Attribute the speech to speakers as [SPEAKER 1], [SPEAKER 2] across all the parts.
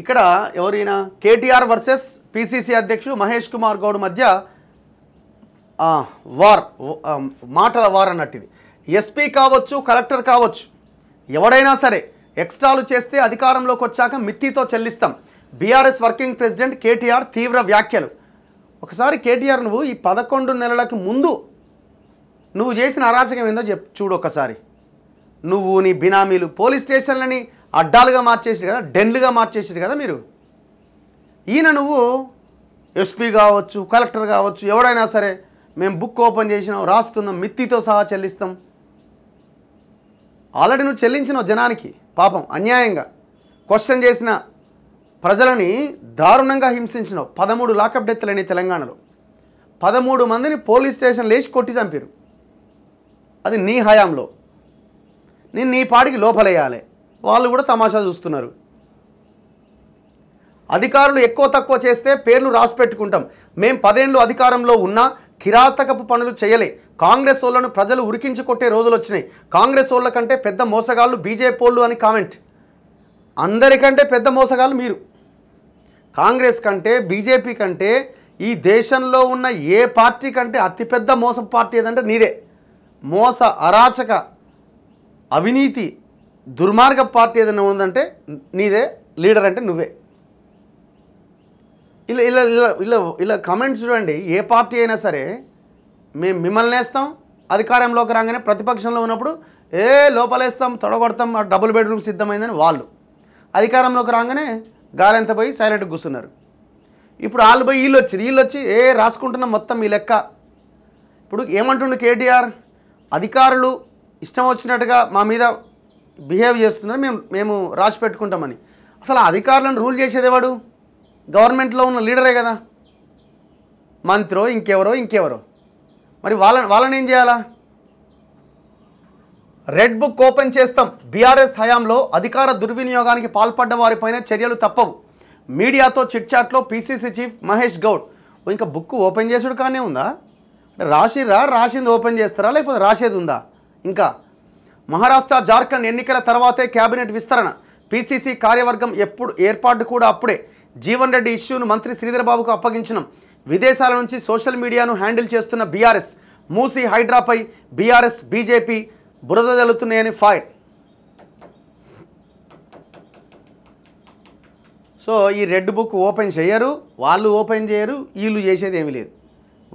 [SPEAKER 1] ఇక్కడ ఎవరైనా KTR versus PCC అధ్యక్షుడు మహేష్ కుమార్ గౌడ్ మధ్య వార్ మాటల వార్ అన్నట్టు ఇది ఎస్పీ కావచ్చు కలెక్టర్ కావచ్చు ఎవడైనా సరే ఎక్స్ట్రాలు చేస్తే అధికారంలోకి వచ్చాక మిత్తితో చెల్లిస్తాం బీఆర్ఎస్ వర్కింగ్ ప్రెసిడెంట్ కేటీఆర్ తీవ్ర వ్యాఖ్యలు ఒకసారి కేటీఆర్ నువ్వు ఈ పదకొండు నెలలకు ముందు నువ్వు చేసిన అరాచకం ఏందో చెప్ చూడు ఒకసారి నువ్వు నీ బినామీలు పోలీస్ స్టేషన్లని అడ్డాలుగా మార్చేసారు కదా డెన్లుగా మార్చేసారు కదా మీరు ఈయన నువ్వు ఎస్పీ కావచ్చు కలెక్టర్ కావచ్చు ఎవడైనా సరే మేము బుక్ ఓపెన్ చేసినాం రాస్తున్నాం మిత్తితో సహా చెల్లిస్తాం ఆల్రెడీ నువ్వు చెల్లించినావు జనానికి పాపం అన్యాయంగా క్వశ్చన్ చేసిన ప్రజలని దారుణంగా హింసించినావు పదమూడు లాకప్ డెత్తులని తెలంగాణలో పదమూడు మందిని పోలీస్ స్టేషన్ లేచి కొట్టి చంపారు అది నీ హయాంలో నేను నీ పాటికి లోపలేయాలి వాళ్ళు కూడా తమాషా చూస్తున్నారు అధికారులు ఎక్కువ తక్కువ చేస్తే పేర్లు రాసి పెట్టుకుంటాం మేము పదేళ్ళు అధికారంలో ఉన్నా కిరాతకపు పనులు చేయలే కాంగ్రెస్ వాళ్ళను ప్రజలు ఉరికించి కొట్టే రోజులు వచ్చినాయి కాంగ్రెస్ వాళ్ళ కంటే పెద్ద మోసగాళ్ళు బీజేపీ వాళ్ళు అని కామెంట్ అందరికంటే పెద్ద మోసగాళ్ళు మీరు కాంగ్రెస్ కంటే బీజేపీ కంటే ఈ దేశంలో ఉన్న ఏ పార్టీ కంటే అతిపెద్ద మోసం పార్టీ ఏదంటే నీదే మోస అరాచక అవినీతి దుర్మార్గ పార్టీ ఏదైనా ఉందంటే నీదే లీడర్ అంటే నువ్వే ఇలా ఇలా ఇలా ఇలా ఇలా కమెంట్స్ చూడండి ఏ పార్టీ అయినా సరే మేము మిమ్మల్ని వేస్తాం అధికారంలోకి రాగానే ప్రతిపక్షంలో ఉన్నప్పుడు ఏ లోపలేస్తాం తొడగొడతాం డబుల్ బెడ్రూమ్ సిద్ధమైందని వాళ్ళు అధికారంలోకి రాగానే గాలి ఎంత పోయి సైలెంట్గా కూర్చున్నారు ఇప్పుడు వాళ్ళు పోయి వీళ్ళు వచ్చి వీళ్ళు వచ్చి ఏ రాసుకుంటున్నాం మొత్తం ఈ లెక్క ఇప్పుడు ఏమంటుండు కేటీఆర్ అధికారులు ఇష్టం వచ్చినట్టుగా మా మీద బిహేవ్ చేస్తున్నారు మేము మేము రాసి పెట్టుకుంటామని అసలు అధికారులను రూల్ చేసేదేవాడు గవర్నమెంట్లో ఉన్న లీడరే కదా మంత్రో ఇంకెవరో ఇంకెవరో మరి వాళ్ళ వాళ్ళని ఏం చేయాలా రెడ్ బుక్ ఓపెన్ చేస్తాం బీఆర్ఎస్ హయాంలో అధికార దుర్వినియోగానికి పాల్పడ్డ వారిపైన చర్యలు తప్పవు మీడియాతో చిట్చాట్లో పీసీసీ చీఫ్ మహేష్ గౌడ్ ఇంకా బుక్ ఓపెన్ చేసుడు కానీ ఉందా రాసిరా రాసింది ఓపెన్ చేస్తారా లేకపోతే రాసేది ఉందా ఇంకా మహారాష్ట్ర జార్ఖండ్ ఎన్నికల తర్వాతే కేబినెట్ విస్తరణ పీసీసీ కార్యవర్గం ఎప్పుడు ఏర్పాటు కూడా అప్పుడే జీవన్ రెడ్డి ఇష్యూను మంత్రి బాబుకు అప్పగించడం విదేశాల నుంచి సోషల్ మీడియాను హ్యాండిల్ చేస్తున్న బీఆర్ఎస్ మూసి హైడ్రాపై బీఆర్ఎస్ బీజేపీ బురద జల్లుతున్నాయని ఫైర్ సో ఈ రెడ్ బుక్ ఓపెన్ చేయరు వాళ్ళు ఓపెన్ చేయరు వీళ్ళు చేసేది ఏమీ లేదు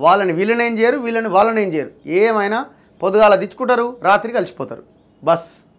[SPEAKER 1] వాళ్ళని వీళ్ళనేం చేయరు వీళ్ళని వాళ్ళనేం చేయరు ఏమైనా పొద్దుగాల దిచ్చుకుంటారు రాత్రి కలిసిపోతారు बस